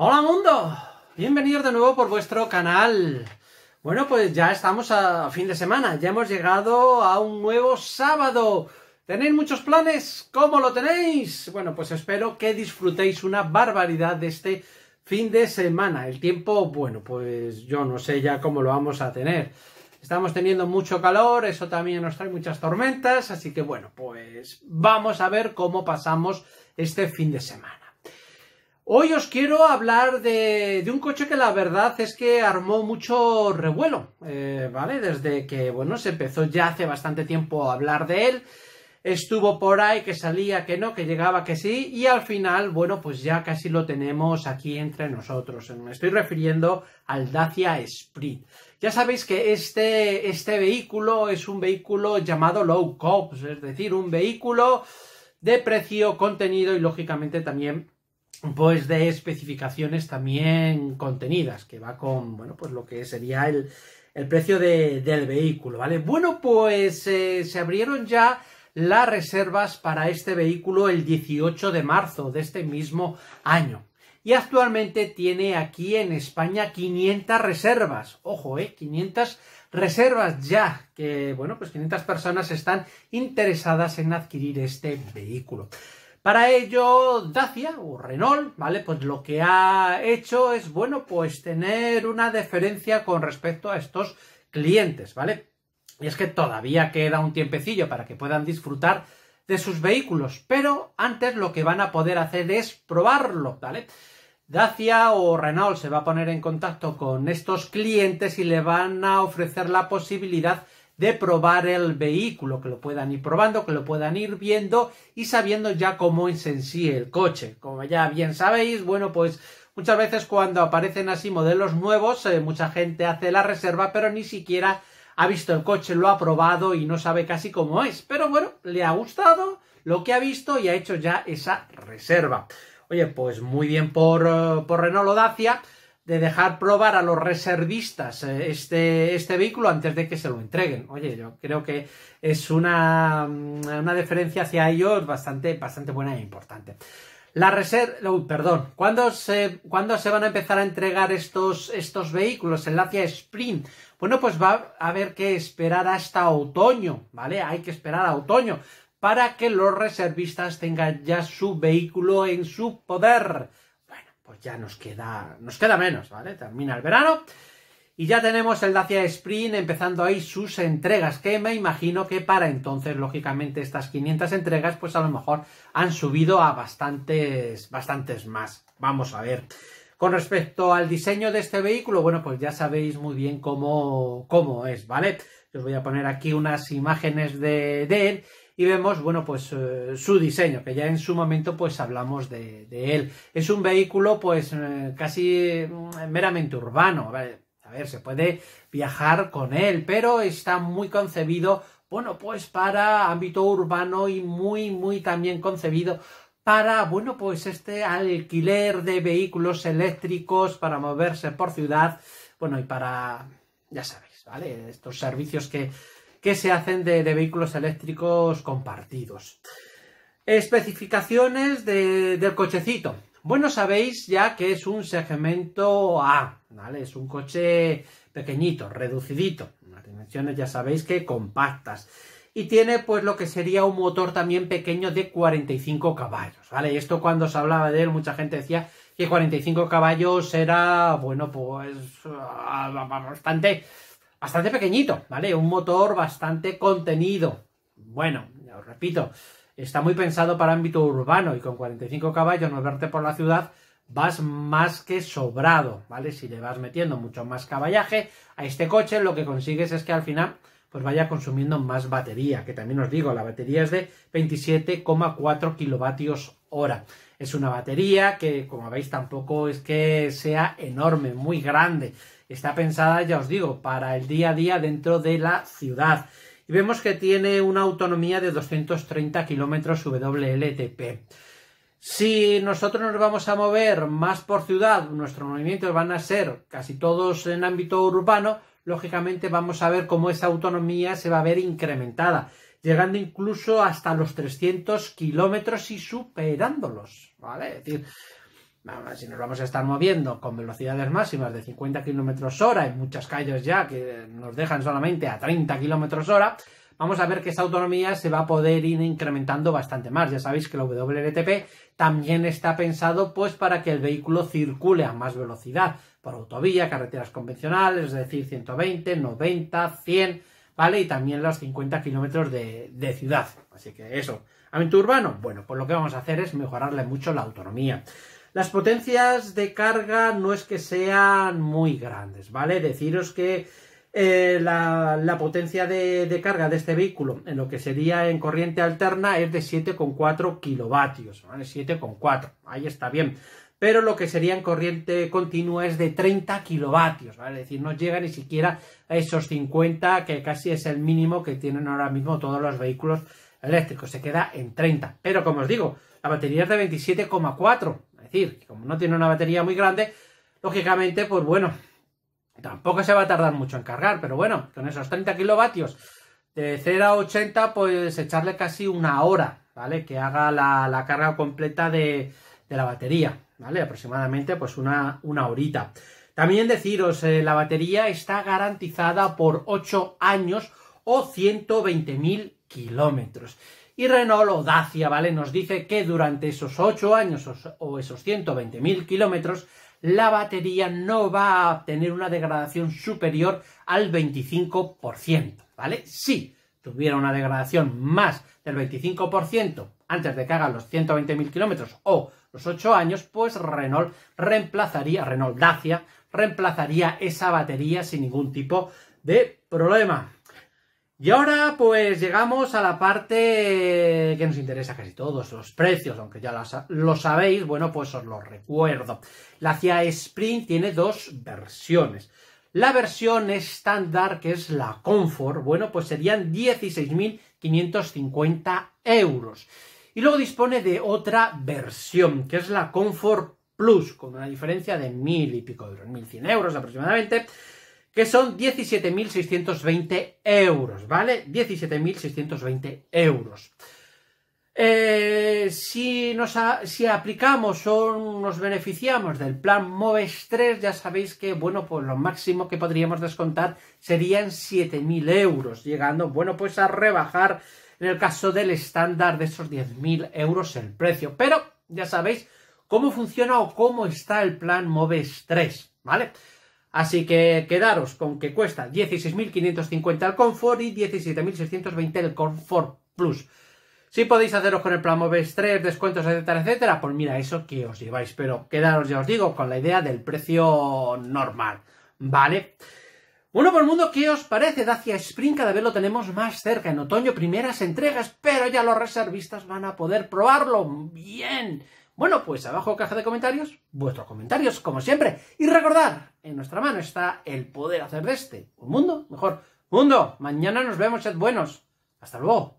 Hola mundo, bienvenidos de nuevo por vuestro canal. Bueno, pues ya estamos a fin de semana, ya hemos llegado a un nuevo sábado. ¿Tenéis muchos planes? ¿Cómo lo tenéis? Bueno, pues espero que disfrutéis una barbaridad de este fin de semana. El tiempo, bueno, pues yo no sé ya cómo lo vamos a tener. Estamos teniendo mucho calor, eso también nos trae muchas tormentas, así que bueno, pues vamos a ver cómo pasamos este fin de semana. Hoy os quiero hablar de, un coche que la verdad es que armó mucho revuelo, eh, ¿vale? Desde que, bueno, se empezó ya hace bastante tiempo a hablar de él, estuvo por ahí que salía, que no, que llegaba, que sí, y al final, bueno, pues ya casi lo tenemos aquí entre nosotros. Me estoy refiriendo al Dacia Sprint. Ya sabéis que este, este vehículo es un vehículo llamado low cost, es decir, un vehículo de precio, contenido y lógicamente también pues de especificaciones también contenidas, que va con, bueno, pues lo que sería el, precio del vehículo, ¿vale? Bueno, pues eh, se abrieron ya las reservas para este vehículo el 18 de marzo de este mismo año. Y actualmente tiene aquí en España 500 reservas. Ojo, ¿eh? 500 reservas ya. Que, bueno, pues 500 personas están interesadas en adquirir este vehículo. Para ello, Dacia o Renault, ¿vale? Pues lo que ha hecho es, bueno, pues tener una deferencia con respecto a estos clientes, ¿vale? Y es que todavía queda un tiempecillo para que puedan disfrutar de sus vehículos, pero antes lo que van a poder hacer es probarlo, ¿vale? Dacia o Renault se va a poner en contacto con estos clientes y le van a ofrecer la posibilidad de probar el vehículo, que lo puedan ir probando, que lo puedan ir viendo y sabiendo ya cómo es en sí el coche. Como ya bien sabéis, bueno, pues muchas veces cuando aparecen así modelos nuevos, eh, mucha gente hace la reserva, pero ni siquiera ha visto el coche, lo ha probado y no sabe casi cómo es. Pero bueno, le ha gustado lo que ha visto y ha hecho ya esa reserva. Oye, pues muy bien por, eh, por Renault Dacia de dejar probar a los reservistas eh, este, este, vehículo antes de que se lo entreguen. Oye, yo creo que es una, mm, una hacia ellos bastante, bastante buena e importante. La reserva, oh, perdón, ¿cuándo se, van a empezar a entregar estos, vehículos vehículos? la FIA Sprint. Bueno, pues va a haber que esperar hasta otoño, ¿vale? Hay que esperar a otoño para que los reservistas tengan ya su vehículo en su poder pues ya nos queda, nos queda menos, ¿vale? Termina el verano y ya tenemos el Dacia Sprint empezando ahí sus entregas, que me imagino que para entonces, lógicamente, estas 500 entregas, pues a lo mejor han subido a bastantes, bastantes más. Vamos a ver. Con respecto al diseño de este vehículo, bueno, pues ya sabéis muy bien cómo, es, ¿vale? Os voy a poner aquí unas imágenes de, de él y vemos, bueno, pues eh, su diseño, que ya en su momento pues hablamos de, él. Es un vehículo pues eh, casi mm, meramente urbano, a ver, se puede viajar con él, pero está muy concebido, bueno, pues para ámbito urbano y muy, muy también concebido para, bueno, pues este alquiler de vehículos eléctricos para moverse por ciudad, bueno, y para, ya sabéis, ¿vale? Estos servicios que que se hacen de, vehículos eléctricos compartidos. Especificaciones del cochecito. Bueno, sabéis ya que es un segmento A, ¿vale? Es un coche pequeñito, reducidito. Las dimensiones ya sabéis que compactas. Y tiene pues lo que sería un motor también pequeño de 45 caballos, ¿vale? Esto cuando se hablaba de él, mucha gente decía que 45 caballos era, bueno, pues ah, bastante bastante pequeñito, ¿vale? Un motor bastante contenido. Bueno, os repito, está muy pensado para ámbito urbano y con 45 caballos no verte por la ciudad vas más que sobrado, ¿vale? Si le vas metiendo mucho más caballaje a este coche, lo que consigues es que al final pues vaya consumiendo más batería, que también os digo, la batería es de 27,4 kilovatios hora. Es una batería que, como veis, tampoco es que sea enorme, muy grande. Está pensada, ya os digo, para el día a día dentro de la ciudad. Y vemos que tiene una autonomía de 230 kilómetros WLTP. Si nosotros nos vamos a mover más por ciudad, nuestros movimientos van a ser casi todos en ámbito urbano, lógicamente vamos a ver cómo esa autonomía se va a ver incrementada, llegando incluso hasta los 300 kilómetros y superándolos, ¿vale? Es decir, si nos vamos a estar moviendo con velocidades máximas de 50 km hora en muchas calles ya que nos dejan solamente a 30 km hora, vamos a ver que esa autonomía se va a poder ir incrementando bastante más. Ya sabéis que el WLTP también está pensado pues para que el vehículo circule a más velocidad por autovía, carreteras convencionales, es decir, 120, 90, 100, ¿vale? Y también los 50 kilómetros de, de ciudad. Así que eso. ¿Ámbito urbano? Bueno, pues lo que vamos a hacer es mejorarle mucho la autonomía. Las potencias de carga no es que sean muy grandes, ¿vale? Deciros que eh, la, potencia de, de, carga de este vehículo en lo que sería en corriente alterna es de 7,4 kilovatios, ¿vale? 7,4, ahí está bien. Pero lo que sería en corriente continua es de 30 kilovatios, ¿vale? Es decir, no llega ni siquiera a esos 50, que casi es el mínimo que tienen ahora mismo todos los vehículos eléctricos, se queda en 30. Pero como os digo, la batería es de 27,4, decir, como no tiene una batería muy grande, lógicamente, pues bueno, tampoco se va a tardar mucho en cargar, pero bueno, con esos 30 kilovatios de 0 a 80, pues echarle casi una hora, ¿vale? Que haga la, carga completa de, la batería, ¿vale? Aproximadamente, pues una, horita. También deciros, eh, la batería está garantizada por 8 años o mil kilómetros. Y Renault Dacia, ¿vale? Nos dice que durante esos 8 años o esos 120.000 kilómetros, la batería no va a tener una degradación superior al 25%, ¿vale? Si tuviera una degradación más del 25% antes de que hagan los 120.000 kilómetros o los 8 años, pues Renault reemplazaría, Renault Dacia, reemplazaría esa batería sin ningún tipo de problema. Y ahora pues llegamos a la parte que nos interesa casi todos, los precios, aunque ya lo sabéis, bueno pues os lo recuerdo. La Cia Sprint tiene dos versiones. La versión estándar, que es la Comfort, bueno pues serían 16.550 euros. Y luego dispone de otra versión, que es la Comfort Plus, con una diferencia de mil y pico euros, 1.100 euros aproximadamente, que son 17.620 euros, ¿vale? 17.620 euros. Eh, si, nos si aplicamos o nos beneficiamos del plan MOVES 3, ya sabéis que, bueno, pues lo máximo que podríamos descontar serían 7.000 euros, llegando, bueno, pues a rebajar en el caso del estándar de esos 10.000 euros el precio. Pero ya sabéis cómo funciona o cómo está el plan MOVES 3, ¿vale? Así que quedaros con que cuesta 16.550 el confort y 17.620 el confort Plus. Si podéis haceros con el plan Moves 3, descuentos, etcétera, etcétera, pues mira eso que os lleváis. Pero quedaros, ya os digo, con la idea del precio normal, ¿vale? Bueno, por pues, el mundo, ¿qué os parece? Dacia Spring cada vez lo tenemos más cerca. En otoño, primeras entregas, pero ya los reservistas van a poder probarlo. Bien, bueno, pues abajo caja de comentarios, vuestros comentarios, como siempre. Y recordar, en nuestra mano está el poder hacer de este un mundo mejor. Mundo, mañana nos vemos, sed buenos. Hasta luego.